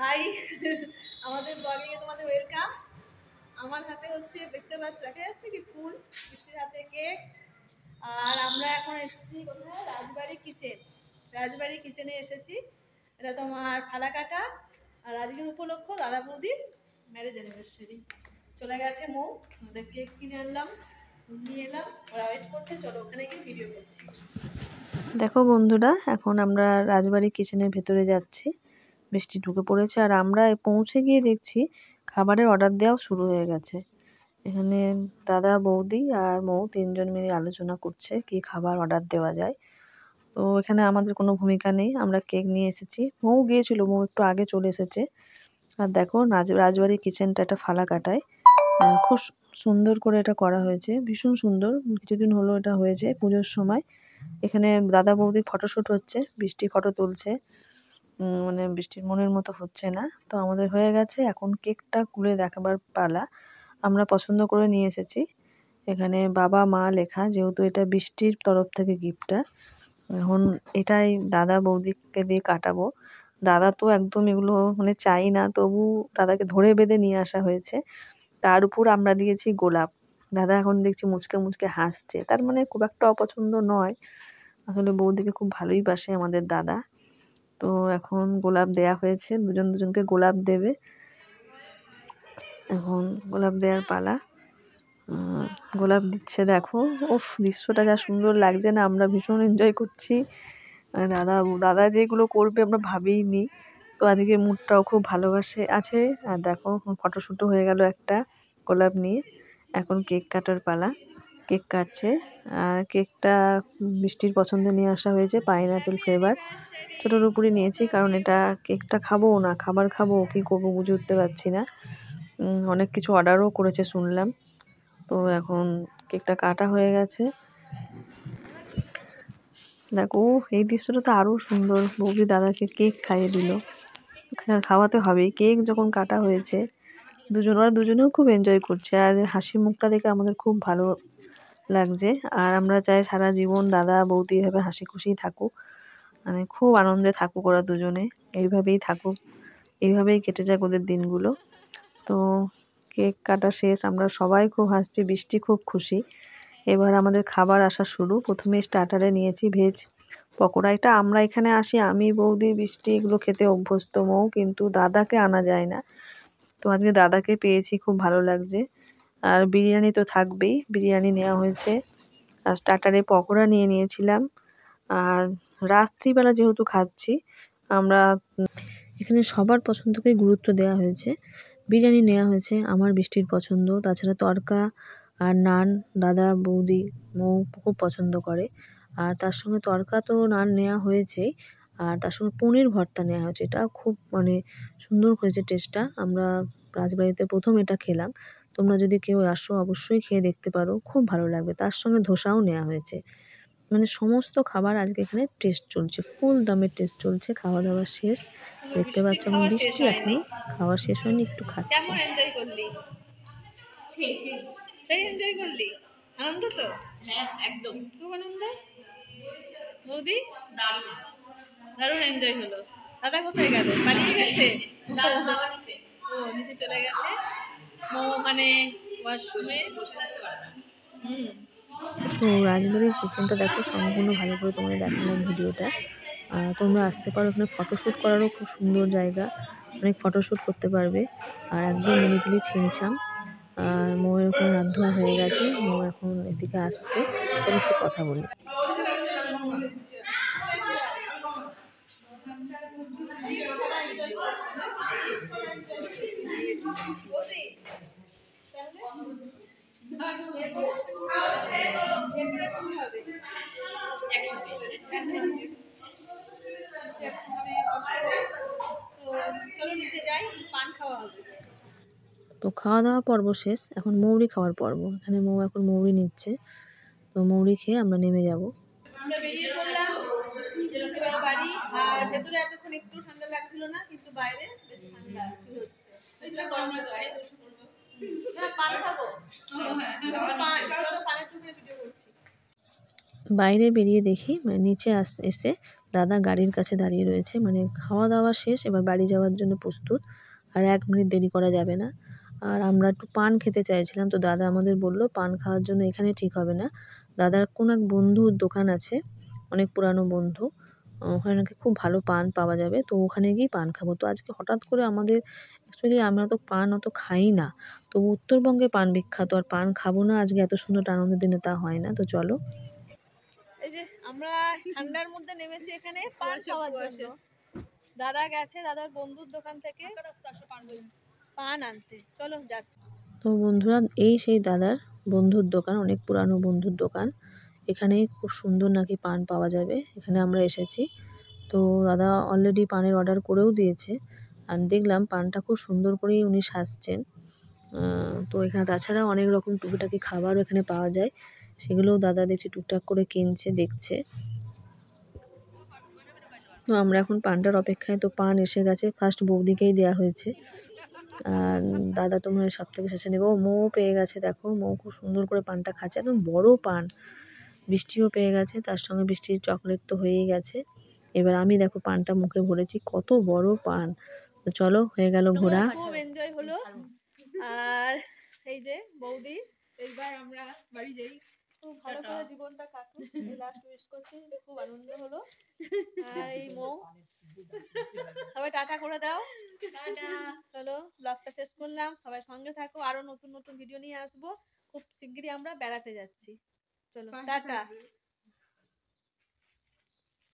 high আমাদের এ তোমাদের welcome আমার হাতে হচ্ছে দেখতে পাচ্ছি দেখা যাচ্ছে কি ফুল বৃষ্টির হাতে কেক আর আমরা এখন এসেছি কোথায় রাজবাড়ি কিচেন রাজবাড়ি কিচেনে এসেছি এটা তোমার ফালাকাটা আর আজকের উপলক্ষ দাদা বৌদির ম্যারেজ অ্যানিভার্সারি চলে গেছে মৌ আমাদের কেক কিনে আনলাম নিয়ে এলাম ওরা ওয়েট করছে চলো ওখানে গিয়ে ভিডিও করছি দেখো বন্ধুরা এখন আমরা রাজবাড়ি কিচেনের ভেতরে যাচ্ছি বৃষ্টি ঢুকে পড়েছে আর আমরা পৌঁছে গিয়ে দেখছি খাবারের অর্ডার দেওয়াও শুরু হয়ে গেছে এখানে দাদা বৌদি আর মৌ তিনজন মিলে আলোচনা করছে কি খাবার অর্ডার দেওয়া যায় তো এখানে আমাদের কোনো ভূমিকা নেই আমরা কেক নিয়ে এসেছি মৌ গিয়েছিল মৌ একটু আগে চলে এসেছে আর দেখো রাজ রাজবাড়ি কিচেনটা একটা ফালা কাটায় খুব সুন্দর করে এটা করা হয়েছে ভীষণ সুন্দর কিছুদিন হলো এটা হয়েছে পুজোর সময় এখানে দাদা বৌদির ফটোশ্যুট হচ্ছে বৃষ্টি ফটো তুলছে মানে বৃষ্টির মনের মতো হচ্ছে না তো আমাদের হয়ে গেছে এখন কেকটা খুলে দেখাবার পালা আমরা পছন্দ করে নিয়ে এসেছি এখানে বাবা মা লেখা যেহেতু এটা বৃষ্টির তরফ থেকে গিফটটা এখন এটাই দাদা বৌদিকে দিয়ে কাটাবো দাদা তো একদম এগুলো মানে চাই না তবু দাদাকে ধরে বেঁধে নিয়ে আসা হয়েছে তার উপর আমরা দিয়েছি গোলাপ দাদা এখন দেখছি মুচকে মুচকে হাসছে তার মানে খুব একটা অপছন্দ নয় আসলে বৌদিকে খুব ভালোই বাসে আমাদের দাদা তো এখন গোলাপ দেয়া হয়েছে দুজন দুজনকে গোলাপ দেবে এখন গোলাপ দেওয়ার পালা গোলাপ দিচ্ছে দেখো ওফ দৃশ্যটা যা সুন্দর লাগছে না আমরা ভীষণ এনজয় করছি দাদা দাদা যেগুলো করবে আমরা ভাবিই নি তো আজকে মুডটাও খুব ভালোবাসে আছে আর দেখো ফটোশ্যুটও হয়ে গেল একটা গোলাপ নিয়ে এখন কেক কাটার পালা কেক কাটছে আর কেকটা মিষ্টির পছন্দে নিয়ে আসা হয়েছে পাইনঅ্যাপেল ফ্লেভার ছোটোর উপরে নিয়েছি কারণ এটা কেকটা খাবো না খাবার খাবো কি করবো বুঝে উঠতে পারছি না অনেক কিছু অর্ডারও করেছে শুনলাম তো এখন কেকটা কাটা হয়ে গেছে দেখো এই দৃশ্যটা তো আরও সুন্দর বৌদি দাদাকে কেক খাইয়ে দিল খাওয়াতে হবে কেক যখন কাটা হয়েছে দুজন ওরা দুজনেও খুব এনজয় করছে আর হাসি মুখটা দেখে আমাদের খুব ভালো লাগছে আর আমরা চাই সারা জীবন দাদা বৌদি এভাবে হাসি খুশি থাকুক মানে খুব আনন্দে থাকুক ওরা দুজনে এইভাবেই থাকুক এইভাবেই কেটে যাক ওদের দিনগুলো তো কেক কাটা শেষ আমরা সবাই খুব হাসছি বৃষ্টি খুব খুশি এবার আমাদের খাবার আসা শুরু প্রথমে স্টার্টারে নিয়েছি ভেজ পকোড়া এটা আমরা এখানে আসি আমি বৌদি বৃষ্টি এগুলো খেতে অভ্যস্ত মৌ কিন্তু দাদাকে আনা যায় না তো আজকে দাদাকে পেয়েছি খুব ভালো লাগছে আর বিরিয়ানি তো থাকবেই বিরিয়ানি নেওয়া হয়েছে আর স্টার্টারে পকোড়া নিয়ে নিয়েছিলাম আর রাত্রিবেলা যেহেতু খাচ্ছি আমরা এখানে সবার পছন্দকে গুরুত্ব দেওয়া হয়েছে বিরিয়ানি নেওয়া হয়েছে আমার বৃষ্টির পছন্দ তাছাড়া তরকা আর নান দাদা বৌদি মৌ খুব পছন্দ করে আর তার সঙ্গে তরকা তো নান নেওয়া হয়েছে আর তার সঙ্গে পনির ভর্তা নেওয়া হয়েছে এটা খুব মানে সুন্দর হয়েছে টেস্টটা আমরা রাজবাড়িতে প্রথম এটা খেলাম তোমরা যদি কেউ আসো অবশ্যই খেয়ে দেখতে পারো খুব ভালো লাগবে তার সঙ্গে ধোসাও নেওয়া হয়েছে মানে সমস্ত খাবার আজকে এখানে টেস্ট চলছে ফুল দামে টেস্ট চলছে খাওয়া দাওয়া শেষ দেখতে পাচ্ছ আমার বৃষ্টি এখন খাওয়া শেষ হয়নি একটু খাচ্ছি সেই এনজয় করলি আনন্দ তো হ্যাঁ একদম খুব আনন্দ বৌদি দারুণ দারুণ এনজয় হলো দাদা কোথায় গেল পালিয়ে গেছে ও নিচে চলে গেছে মানে তো রাজবাড়ির কিচেনটা দেখো সম্পূর্ণ ভালো করে তোমাদের দেখালাম ভিডিওটা তোমরা আসতে পারো ওখানে ফটোশ্যুট করারও খুব সুন্দর জায়গা অনেক ফটোশ্যুট করতে পারবে আর একদম মিলিপিলি ছিমছাম আর মোয়ের ওখানে হাত ধোয়া হয়ে গেছে মো এখন এদিকে আসছে চলো একটু কথা বলি তো খাওয়া দাওয়া পর্ব শেষ এখন মৌরি খাওয়ার পর্ব এখানে মৌ এখন মৌরি নিচ্ছে তো মৌরি খেয়ে আমরা নেমে যাব আমরা বেরিয়ে পড়লাম বাড়ি আর ভেতরে এতক্ষণ একটু ঠান্ডা লাগছিল না কিন্তু বাইরে বেশ ঠান্ডা দর্শন না পান খাবো বাইরে বেরিয়ে দেখি মানে নিচে এসে দাদা গাড়ির কাছে দাঁড়িয়ে রয়েছে মানে খাওয়া দাওয়া শেষ এবার বাড়ি যাওয়ার জন্য প্রস্তুত আর এক মিনিট দেরি করা যাবে না আর আমরা একটু পান খেতে চাইছিলাম তো দাদা আমাদের বলল পান খাওয়ার জন্য এখানে ঠিক হবে না দাদার কোন এক বন্ধুর দোকান আছে অনেক পুরানো বন্ধু ওখানে নাকি খুব ভালো পান পাওয়া যাবে তো ওখানে গিয়ে পান খাবো তো আজকে হঠাৎ করে আমাদের অ্যাকচুয়ালি আমরা তো পান অত খাই না তো উত্তরবঙ্গে পান বিখ্যাত আর পান খাবো না আজকে এত সুন্দর আনন্দ দিনে তা হয় না তো চলো আমরা ঠান্ডার মধ্যে নেমেছি এখানে পান খাওয়ার জন্য দাদা গেছে দাদার বন্ধুর দোকান থেকে পান আনতে চলো যাচ্ছি তো বন্ধুরা এই সেই দাদার বন্ধুর দোকান অনেক পুরানো বন্ধুর দোকান এখানে খুব সুন্দর নাকি পান পাওয়া যাবে এখানে আমরা এসেছি তো দাদা অলরেডি পানের অর্ডার করেও দিয়েছে আর দেখলাম পানটা খুব সুন্দর করেই উনি সাজছেন তো এখানে তাছাড়া অনেক রকম টুকিটাকি খাবারও এখানে পাওয়া যায় সেগুলোও দাদা দেখছি টুকটাক করে কিনছে দেখছে তো আমরা এখন পানটার অপেক্ষায় তো পান এসে গেছে ফার্স্ট বৌদিকেই দেওয়া হয়েছে আর দাদা তো মনে হয় সব থেকে শেষে নেবো মৌ পেয়ে গেছে দেখো মৌ খুব সুন্দর করে পানটা খাচ্ছে একদম বড় পান বৃষ্টিও পেয়ে গেছে তার সঙ্গে বৃষ্টির চকলেট তো হয়েই গেছে এবার আমি দেখো পানটা মুখে ভরেছি কত বড় পান তো চলো হয়ে গেল ঘোরা খুব এনজয় হলো আর এই যে বৌদি এইবার আমরা বাড়ি যাই খুব ভালো করে জীবনটা কাটুক লাস্ট উইশ করছি খুব আনন্দ হলো আর এই মৌ সবাই টাটা করে দাও টাটা চলো ব্লগটা শেষ করলাম সবাই সঙ্গে থাকো আরো নতুন নতুন ভিডিও নিয়ে আসবো খুব শিগগিরই আমরা বেড়াতে যাচ্ছি चलो टाटा हाँ